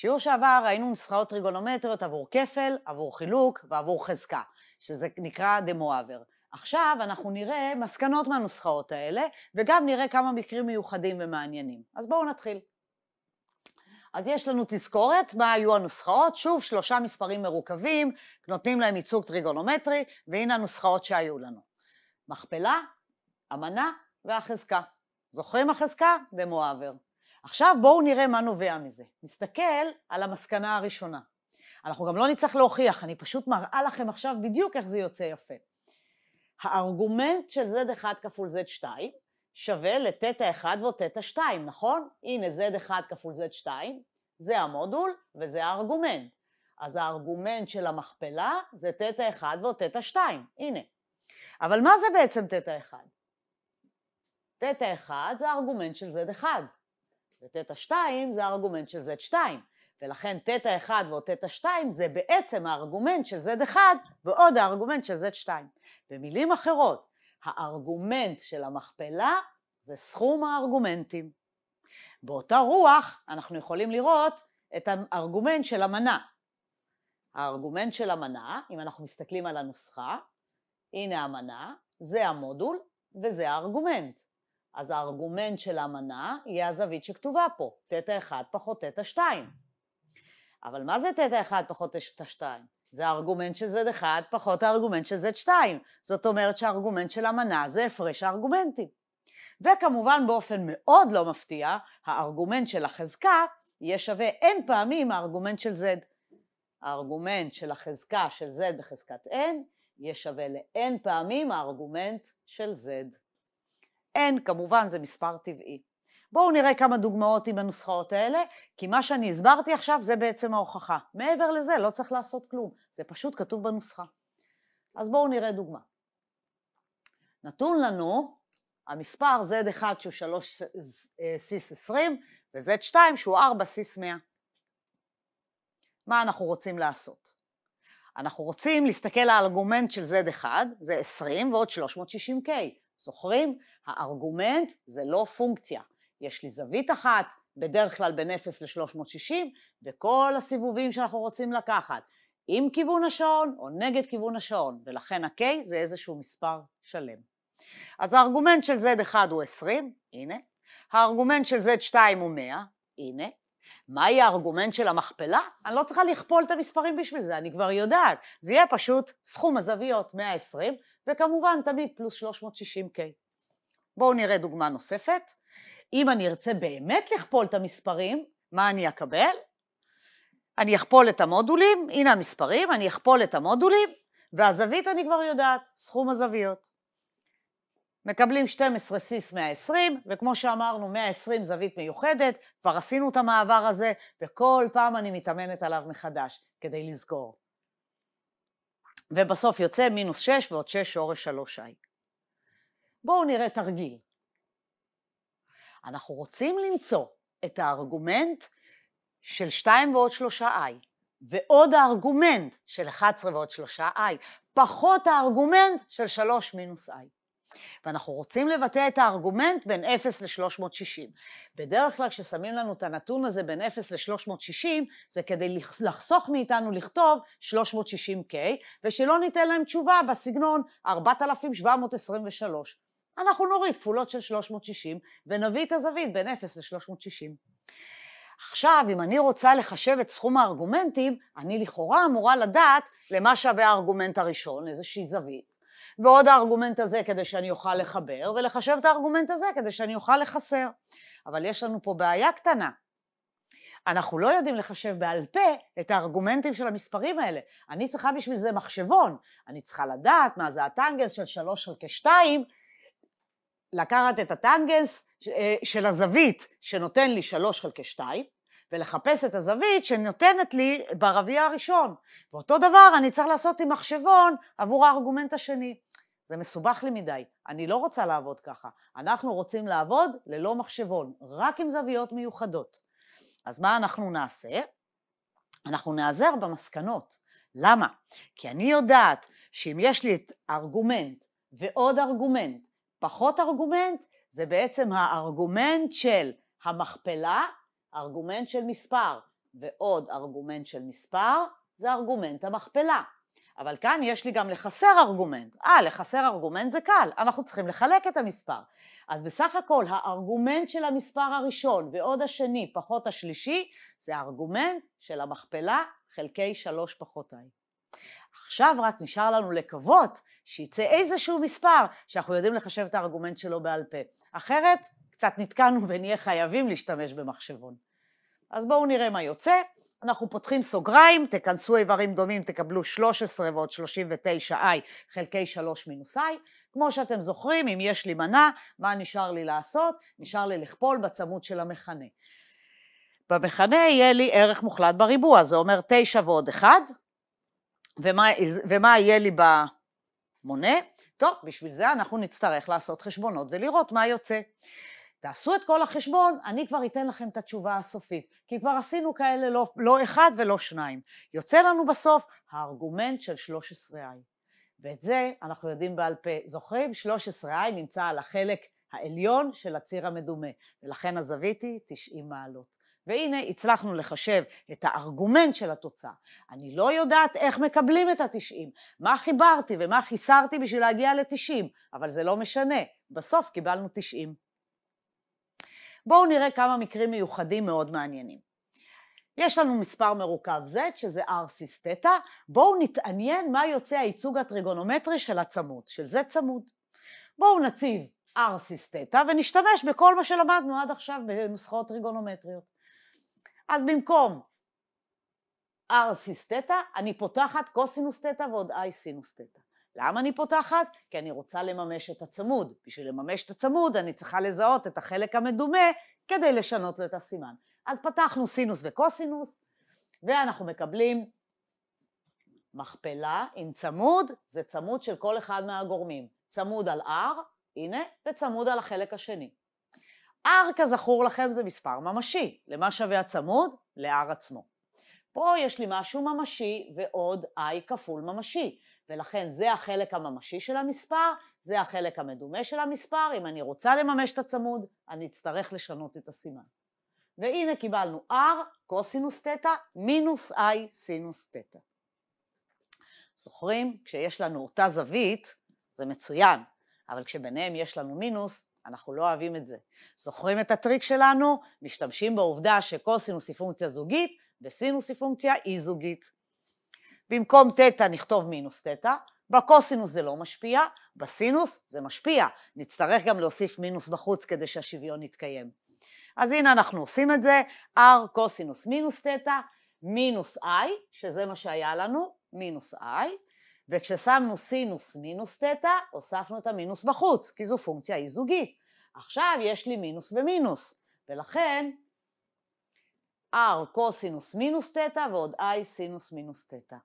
שיעור שעבר ראינו נוסחאות טריגונומטריות עבור כפל, עבור חילוק ועבור חזקה, שזה נקרא דמואבר. עכשיו אנחנו נראה מסקנות מהנוסחאות האלה, וגם נראה כמה מקרים מיוחדים ומעניינים. אז בואו נתחיל. אז יש לנו תזכורת מה היו הנוסחאות, שוב שלושה מספרים מרוכבים, נותנים להם ייצוג טריגונומטרי, והנה הנוסחאות שהיו לנו. מכפלה, אמנה והחזקה. זוכרים החזקה? דמואבר. עכשיו בואו נראה מה נובע מזה. נסתכל על המסקנה הראשונה. אנחנו גם לא נצטרך להוכיח, אני פשוט מראה לכם עכשיו בדיוק איך זה יוצא יפה. הארגומנט של Z1 כפול Z2 שווה לתטא 1 ועוד תטא 2, נכון? הנה Z1 כפול Z2, זה המודול וזה הארגומנט. אז הארגומנט של המכפלה זה תטא 1 ועוד תטא 2, הנה. אבל מה זה בעצם תטא 1? תטא 1 זה הארגומנט של Z1. ותטא 2 זה הארגומנט של Z2, ולכן תטא 1 ועוד תטא 2 זה בעצם הארגומנט של Z1 ועוד הארגומנט של Z2. במילים אחרות, הארגומנט של המכפלה זה סכום הארגומנטים. באותה רוח אנחנו יכולים לראות את הארגומנט של המנה. הארגומנט של המנה, אם אנחנו מסתכלים על הנוסחה, הנה המנה, זה המודול וזה הארגומנט. אז הארגומנט של המנה יהיה הזווית שכתובה פה, תטא 1 פחות תטא 2. אבל מה זה תטא 1 פחות תטא 2? זה הארגומנט של Z1 פחות הארגומנט של Z2. זאת אומרת שהארגומנט של המנה זה הפרש הארגומנטים. וכמובן באופן מאוד לא מפתיע, הארגומנט של החזקה יהיה שווה n פעמים הארגומנט של Z. הארגומנט של החזקה של Z בחזקת n יהיה שווה ל-n פעמים הארגומנט של Z. n כמובן זה מספר טבעי. בואו נראה כמה דוגמאות עם הנוסחאות האלה, כי מה שאני הסברתי עכשיו זה בעצם ההוכחה. מעבר לזה לא צריך לעשות כלום, זה פשוט כתוב בנוסחה. אז בואו נראה דוגמה. נתון לנו המספר z1 שהוא 3 אה, סיס 20 וz 2 שהוא 4 סיס 100. מה אנחנו רוצים לעשות? אנחנו רוצים להסתכל על הארגומנט של z1, זה 20 ועוד 360k. זוכרים? הארגומנט זה לא פונקציה. יש לי זווית אחת, בדרך כלל בין 0 ל-360, וכל הסיבובים שאנחנו רוצים לקחת, עם כיוון השעון או נגד כיוון השעון, ולכן ה-K זה איזשהו מספר שלם. אז הארגומנט של Z1 הוא 20, הנה. הארגומנט של Z2 הוא 100, הנה. מה יהיה הארגומנט של המכפלה? אני לא צריכה לכפול את המספרים בשביל זה, אני כבר יודעת. זה יהיה פשוט סכום הזוויות 120, וכמובן תמיד פלוס 360K. בואו נראה דוגמה נוספת. אם אני ארצה באמת לכפול את המספרים, מה אני אקבל? אני אכפול את המודולים, הנה המספרים, אני אכפול את המודולים, והזווית אני כבר יודעת, סכום הזוויות. מקבלים 12 סיס 120, וכמו שאמרנו, 120 זווית מיוחדת, כבר עשינו את המעבר הזה, וכל פעם אני מתאמנת עליו מחדש כדי לסגור. ובסוף יוצא מינוס 6 ועוד 6 שורש 3i. בואו נראה תרגיל. אנחנו רוצים למצוא את הארגומנט של 2 ועוד 3i, ועוד הארגומנט של 11 ועוד 3i, פחות הארגומנט של 3 מינוס i. ואנחנו רוצים לבטא את הארגומנט בין 0 ל-360. בדרך כלל כששמים לנו את הנתון הזה בין 0 ל-360, זה כדי לחסוך מאיתנו לכתוב 360K, ושלא ניתן להם תשובה בסגנון 4,723. אנחנו נוריד כפולות של 360 ונביא את הזווית בין 0 ל-360. עכשיו, אם אני רוצה לחשב את סכום הארגומנטים, אני לכאורה אמורה לדעת למה שווה הארגומנט הראשון, איזושהי זווית. ועוד הארגומנט הזה כדי שאני אוכל לחבר, ולחשב את הארגומנט הזה כדי שאני אוכל לחסר. אבל יש לנו פה בעיה קטנה. אנחנו לא יודעים לחשב בעל פה את הארגומנטים של המספרים האלה. אני צריכה בשביל זה מחשבון. אני צריכה לדעת מה זה הטנגנס של 3 חלקי 2, לקחת את הטנגנס אה, של הזווית שנותן לי 3 חלקי 2, ולחפש את הזווית שנותנת לי ברביע הראשון. ואותו דבר אני צריך לעשות עם מחשבון עבור הארגומנט השני. זה מסובך לי מדי, אני לא רוצה לעבוד ככה. אנחנו רוצים לעבוד ללא מחשבון, רק עם זוויות מיוחדות. אז מה אנחנו נעשה? אנחנו נעזר במסקנות. למה? כי אני יודעת שאם יש לי את ארגומנט ועוד ארגומנט, פחות ארגומנט, זה בעצם הארגומנט של המכפלה, ארגומנט של מספר, ועוד ארגומנט של מספר, זה ארגומנט המכפלה. אבל כאן יש לי גם לחסר ארגומנט. אה, לחסר ארגומנט זה קל, אנחנו צריכים לחלק את המספר. אז בסך הכל הארגומנט של המספר הראשון ועוד השני פחות השלישי, זה הארגומנט של המכפלה חלקי שלוש פחות i. עכשיו רק נשאר לנו לקוות שיצא איזשהו מספר שאנחנו יודעים לחשב את הארגומנט שלו בעל פה. אחרת, קצת נתקענו ונהיה חייבים להשתמש במחשבון. אז בואו נראה מה יוצא. אנחנו פותחים סוגריים, תכנסו איברים דומים, תקבלו 13 ועוד 39i חלקי 3 מינוס i. כמו שאתם זוכרים, אם יש לי מנה, מה נשאר לי לעשות? נשאר לי לכפול בצמוד של המכנה. במכנה יהיה לי ערך מוחלט בריבוע, זה אומר 9 ועוד 1, ומה, ומה יהיה לי במונה? טוב, בשביל זה אנחנו נצטרך לעשות חשבונות ולראות מה יוצא. תעשו את כל החשבון, אני כבר אתן לכם את התשובה הסופית, כי כבר עשינו כאלה לא, לא אחד ולא שניים. יוצא לנו בסוף הארגומנט של 13i, ואת זה אנחנו יודעים בעל פה. זוכרים? 13i נמצא על החלק העליון של הציר המדומה, ולכן הזווית היא 90 מעלות. והנה הצלחנו לחשב את הארגומנט של התוצאה. אני לא יודעת איך מקבלים את התשעים, מה חיברתי ומה חיסרתי בשביל להגיע לתשעים, אבל זה לא משנה, בסוף קיבלנו תשעים. בואו נראה כמה מקרים מיוחדים מאוד מעניינים. יש לנו מספר מרוכב Z, שזה R סיס תטא, בואו נתעניין מה יוצא הייצוג הטריגונומטרי של הצמוד, של Z צמוד. בואו נציב R סיס תטא ונשתמש בכל מה שלמדנו עד עכשיו בנוסחאות טריגונומטריות. אז במקום R סיס תטא, אני פותחת קוסינוס תטא ועוד I סינוס תטא. למה אני פותחת? כי אני רוצה לממש את הצמוד. בשביל לממש את הצמוד אני צריכה לזהות את החלק המדומה כדי לשנות לו את הסימן. אז פתחנו סינוס וקוסינוס, ואנחנו מקבלים מכפלה עם צמוד, זה צמוד של כל אחד מהגורמים. צמוד על R, הנה, וצמוד על החלק השני. R, כזכור לכם, זה מספר ממשי. למה שווה הצמוד? ל-R עצמו. פה יש לי משהו ממשי ועוד I כפול ממשי. ולכן זה החלק הממשי של המספר, זה החלק המדומה של המספר, אם אני רוצה לממש את הצמוד, אני אצטרך לשנות את הסימן. והנה קיבלנו r קוסינוס תטא מינוס i סינוס תטא. זוכרים? כשיש לנו אותה זווית, זה מצוין, אבל כשביניהם יש לנו מינוס, אנחנו לא אוהבים את זה. זוכרים את הטריק שלנו? משתמשים בעובדה שקוסינוס היא פונקציה זוגית וסינוס היא פונקציה אי זוגית. במקום תטא נכתוב מינוס תטא, בקוסינוס זה לא משפיע, בסינוס זה משפיע. נצטרך גם להוסיף מינוס בחוץ כדי שהשוויון יתקיים. אז הנה אנחנו עושים את זה, r קוסינוס מינוס תטא, מינוס i, שזה מה שהיה לנו, מינוס i, וכששמנו סינוס מינוס תטא, הוספנו את המינוס בחוץ, כי זו פונקציה אי זוגית. עכשיו יש לי מינוס ומינוס, ולכן r קוסינוס מינוס תטא ועוד i סינוס מינוס תטא.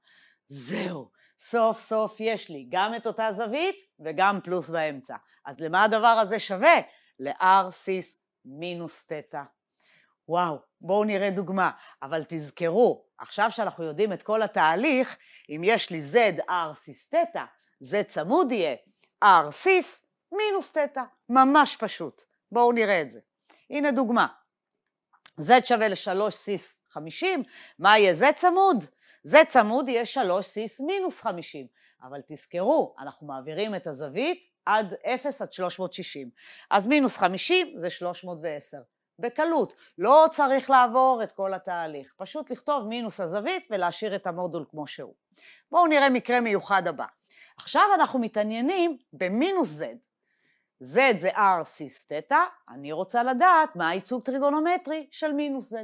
זהו, סוף סוף יש לי גם את אותה זווית וגם פלוס באמצע. אז למה הדבר הזה שווה? ל-r סיס מינוס תטא. וואו, בואו נראה דוגמה. אבל תזכרו, עכשיו שאנחנו יודעים את כל התהליך, אם יש לי z r סיס תטא, זה צמוד יהיה r סיס מינוס תטא. ממש פשוט. בואו נראה את זה. הנה דוגמה. Z שווה ל-3 סיס 50, מה יהיה Z צמוד? Z צמוד יהיה 3 סיס מינוס 50. אבל תזכרו, אנחנו מעבירים את הזווית עד 0 עד 360. אז מינוס 50 זה 310. בקלות. לא צריך לעבור את כל התהליך. פשוט לכתוב מינוס הזווית ולהשאיר את המודול כמו שהוא. בואו נראה מקרה מיוחד הבא. עכשיו אנחנו מתעניינים במינוס Z. Z זה R סיס תטא, אני רוצה לדעת מה הייצוג טריגונומטרי של מינוס Z.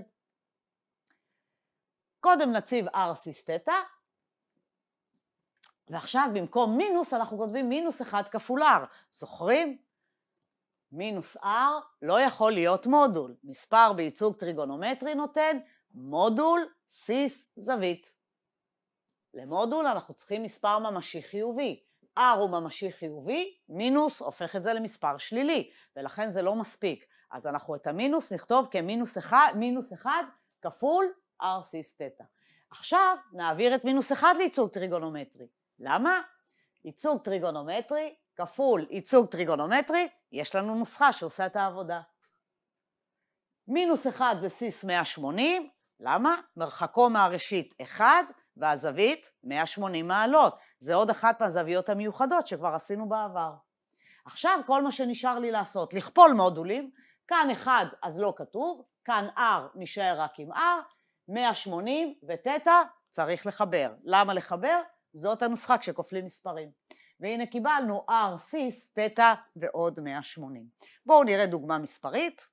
קודם נציב R סיס תטא, ועכשיו במקום מינוס אנחנו כותבים מינוס 1 כפול R. זוכרים? מינוס R לא יכול להיות מודול. מספר בייצוג טריגונומטרי נותן מודול סיס זווית. למודול אנחנו צריכים מספר ממשי חיובי. R הוא ממשי חיובי, מינוס הופך את זה למספר שלילי, ולכן זה לא מספיק. אז אנחנו את המינוס נכתוב כמינוס 1, מינוס 1 כפול R סיס תטא. עכשיו נעביר את מינוס 1 לייצוג טריגונומטרי. למה? ייצוג טריגונומטרי כפול ייצוג טריגונומטרי, יש לנו נוסחה שעושה את העבודה. מינוס 1 זה סיס 180, למה? מרחקו מהראשית 1 והזווית 180 מעלות. זה עוד אחת מהזוויות המיוחדות שכבר עשינו בעבר. עכשיו כל מה שנשאר לי לעשות, לכפול מודולים, כאן אחד אז לא כתוב, כאן R נשאר רק עם R, 180 ותטא צריך לחבר. למה לחבר? זאת הנוסחה כשכופלים מספרים. והנה קיבלנו R, סיס, תטא ועוד 180. בואו נראה דוגמה מספרית.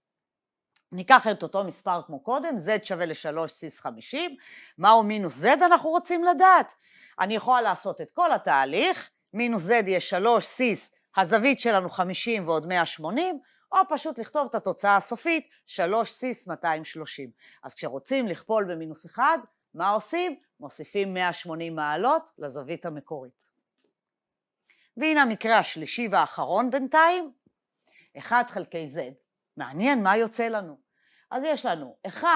ניקח את אותו מספר כמו קודם, z שווה ל-3 סיס 50, מהו מינוס z אנחנו רוצים לדעת? אני יכולה לעשות את כל התהליך, מינוס z יהיה 3 סיס, הזווית שלנו 50 ועוד 180, או פשוט לכתוב את התוצאה הסופית, 3 סיס 230. אז כשרוצים לכפול במינוס 1, מה עושים? מוסיפים 180 מעלות לזווית המקורית. והנה המקרה השלישי והאחרון בינתיים, 1 חלקי z. מעניין מה יוצא לנו. אז יש לנו 1,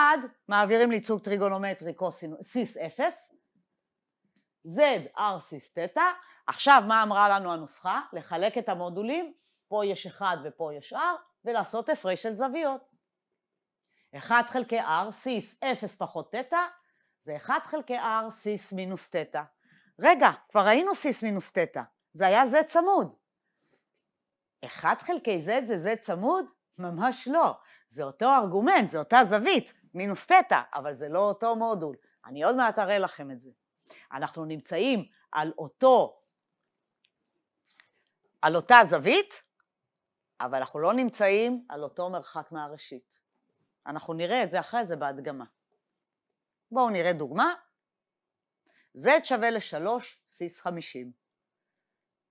מעבירים לייצוג טריגונומטרי קוסינוס, סיס 0, Z, R, סיס תטא. עכשיו, מה אמרה לנו הנוסחה? לחלק את המודולים, פה יש 1 ופה יש R, ולעשות הפרש של זוויות. 1 חלקי R, סיס 0 פחות תטא, זה 1 חלקי R, סיס מינוס תטא. רגע, כבר ראינו סיס מינוס תטא, זה היה Z צמוד. 1 חלקי Z זה Z צמוד? ממש לא. זה אותו ארגומנט, זה אותה זווית, מינוס תטא, אבל זה לא אותו מודול. אני עוד מעט אראה לכם את זה. אנחנו נמצאים על אותו, על אותה זווית, אבל אנחנו לא נמצאים על אותו מרחק מהראשית. אנחנו נראה את זה אחרי זה בהדגמה. בואו נראה דוגמה. z שווה ל-3 סיס 50.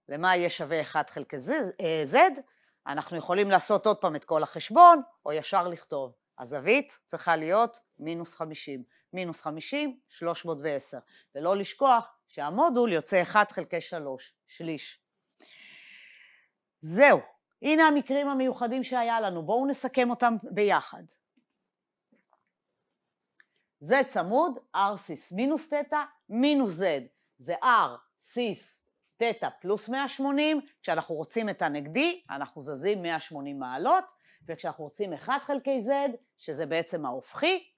למה יהיה שווה 1 חלקי אה, z? אנחנו יכולים לעשות עוד פעם את כל החשבון, או ישר לכתוב. הזווית צריכה להיות מינוס 50. מינוס 50, 310. ולא לשכוח שהמודול יוצא 1 חלקי 3, שליש. זהו, הנה המקרים המיוחדים שהיה לנו, בואו נסכם אותם ביחד. זה צמוד, r סיס מינוס תטא, מינוס z. זה r סיס תטא פלוס 180, כשאנחנו רוצים את הנגדי, אנחנו זזים 180 מעלות, וכשאנחנו רוצים 1 חלקי z, שזה בעצם ההופכי,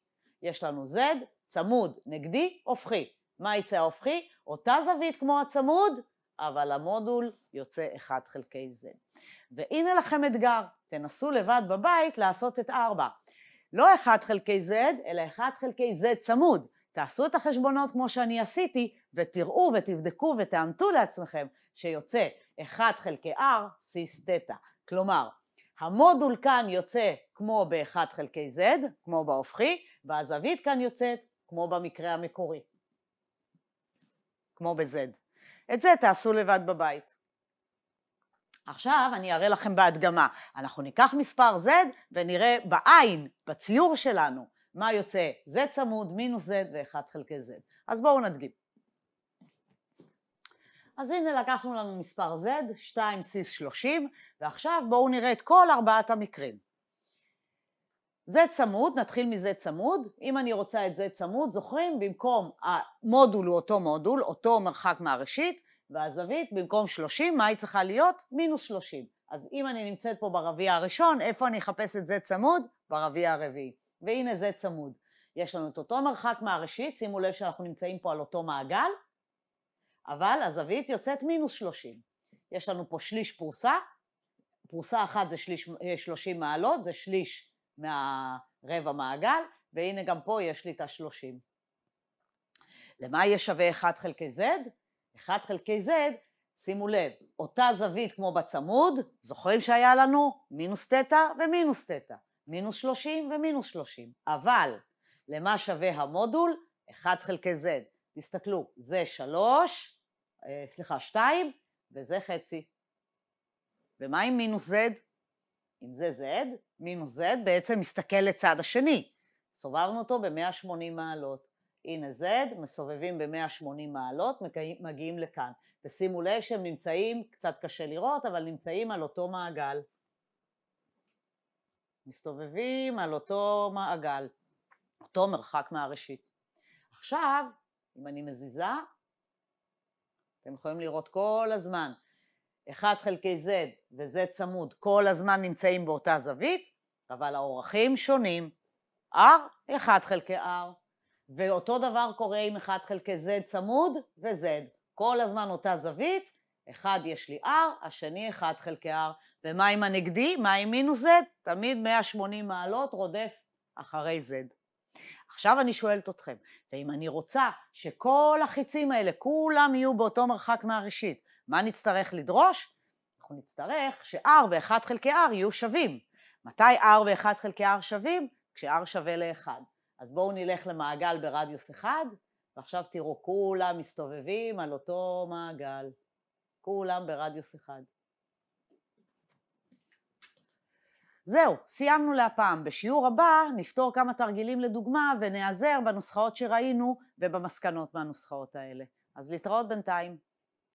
יש לנו Z, צמוד, נגדי, הופכי. מה יצא ההופכי? אותה זווית כמו הצמוד, אבל המודול יוצא 1 חלקי Z. והנה לכם אתגר, תנסו לבד בבית לעשות את 4. לא 1 חלקי Z, אלא 1 חלקי Z צמוד. תעשו את החשבונות כמו שאני עשיתי, ותראו ותבדקו ותאמתו לעצמכם שיוצא 1 חלקי R, סיס תטא. כלומר, המודול כאן יוצא כמו ב-1 חלקי z, כמו בהופכי, והזווית כאן יוצאת כמו במקרה המקורי, כמו ב-z. את זה תעשו לבד בבית. עכשיו אני אראה לכם בהדגמה. אנחנו ניקח מספר z ונראה בעין, בציור שלנו, מה יוצא z צמוד מינוס z ו-1 חלקי z. אז בואו נדגים. אז הנה לקחנו לנו מספר Z, 2 סיס 30, ועכשיו בואו נראה את כל ארבעת המקרים. Z צמוד, נתחיל מ-Z צמוד, אם אני רוצה את Z צמוד, זוכרים? במקום המודול הוא אותו מודול, אותו מרחק מהראשית, והזווית במקום 30, מה היא צריכה להיות? מינוס 30. אז אם אני נמצאת פה ברביע הראשון, איפה אני אחפש את Z צמוד? ברביע הרביעי. והנה Z צמוד. יש לנו את אותו מרחק מהראשית, שימו לב שאנחנו נמצאים פה על אותו מעגל, אבל הזווית יוצאת מינוס 30. יש לנו פה שליש פרוסה, פרוסה אחת זה שליש, 30 אה, מעלות, זה שליש מהרבע מעגל, והנה גם פה יש לי את ה-30. למה יהיה שווה 1 חלקי z? 1 חלקי z, שימו לב, אותה זווית כמו בצמוד, זוכרים שהיה לנו מינוס תטא ומינוס תטא, מינוס 30 ומינוס 30, אבל למה שווה המודול? 1 חלקי z. תסתכלו, זה שלוש, אה, סליחה, שתיים, וזה חצי. ומה עם מינוס Z? אם זה Z, מינוס Z בעצם מסתכל לצד השני. סובבנו אותו ב-180 מעלות. הנה Z, מסובבים ב-180 מעלות, מגיעים לכאן. ושימו לב שהם נמצאים, קצת קשה לראות, אבל נמצאים על אותו מעגל. מסתובבים על אותו מעגל, אותו מרחק מהראשית. עכשיו, אם אני מזיזה, אתם יכולים לראות כל הזמן, 1 חלקי z ו-z צמוד כל הזמן נמצאים באותה זווית, אבל האורכים שונים, r 1 חלקי r, ואותו דבר קורה עם 1 חלקי z צמוד ו-z, כל הזמן אותה זווית, אחד יש לי r, השני 1 חלקי r, ומה עם הנגדי? מה עם מינוס z? תמיד 180 מעלות רודף אחרי z. עכשיו אני שואלת אתכם, ואם אני רוצה שכל החיצים האלה, כולם יהיו באותו מרחק מהראשית, מה נצטרך לדרוש? אנחנו נצטרך ש-R ו-1 חלקי R יהיו שווים. מתי R ו-1 חלקי R שווים? כש-R שווה ל-1. אז בואו נלך למעגל ברדיוס 1, ועכשיו תראו, כולם מסתובבים על אותו מעגל. כולם ברדיוס 1. זהו, סיימנו להפעם. בשיעור הבא נפתור כמה תרגילים לדוגמה ונעזר בנוסחאות שראינו ובמסקנות מהנוסחאות האלה. אז להתראות בינתיים.